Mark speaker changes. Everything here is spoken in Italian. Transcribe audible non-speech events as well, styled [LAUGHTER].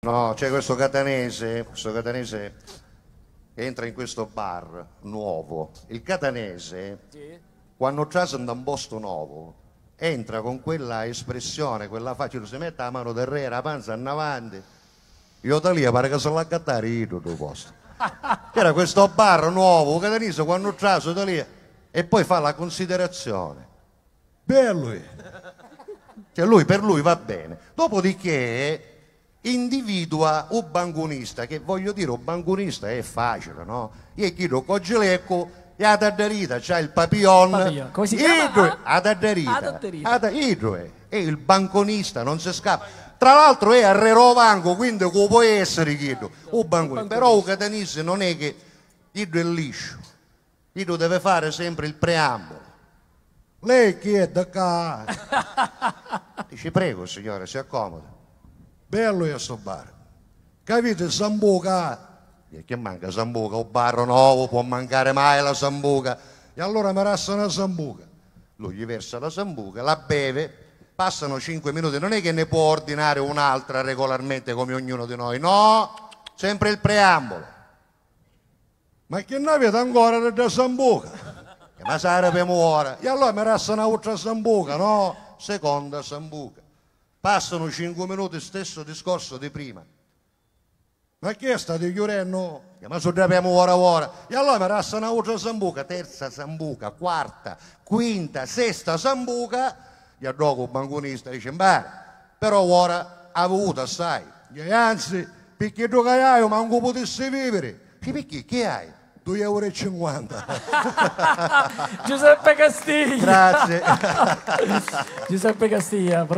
Speaker 1: No, c'è questo catanese, questo catanese che entra in questo bar nuovo. Il catanese, sì. quando c'è da un posto nuovo, entra con quella espressione, quella faccia, cioè, si mette la mano del re, la panza in avanti. Io da lì pare che se la gattare io del posto. C'era [LAUGHS] questo bar nuovo, il catanese quando c'è da lì e poi fa la considerazione. Bello! [LAUGHS] Cioè lui, per lui va bene. Dopodiché individua un banconista, che voglio dire un banconista è facile, no? Io chiedo Cogelecco e ad Daddarita c'è il papillon, papillon. ad si chiama? a e il banconista non si scappa. Tra l'altro è a Rerovanco, quindi come può essere chiedo, un banconista. Però un catanese non è che chiedo è liscio, chiedo deve fare sempre il preambolo. Lei chi è da casa? [LAUGHS] Dice prego signore, si accomoda Bello questo bar. Capite? Sambuca. e eh, Che manca sambuca? o bar nuovo può mancare mai la sambuca. E allora mi rassa una sambuca. Lui gli versa la sambuca, la beve, passano 5 minuti, non è che ne può ordinare un'altra regolarmente come ognuno di noi, no, sempre il preambolo. Ma che ne avete ancora da sambuca? [LAUGHS] Eh, ma sarebbe muore. E allora mi resta un'altra sambuca, no? Seconda sambuca. Passano 5 minuti, stesso discorso di prima. Ma che è stato Chiurenno? Eh, ma abbiamo ora ora. E allora rassa una altra sambuca, terza sambuca, quarta, quinta, sesta sambuca. E allora il banconista dice, beh, però ora ha avuto assai. E anzi, perché tu che hai, manco non potessi vivere. e perché? Che hai? 2,50 euro. [LAUGHS] Giuseppe Castiglia. Grazie. [LAUGHS] Giuseppe Castiglia.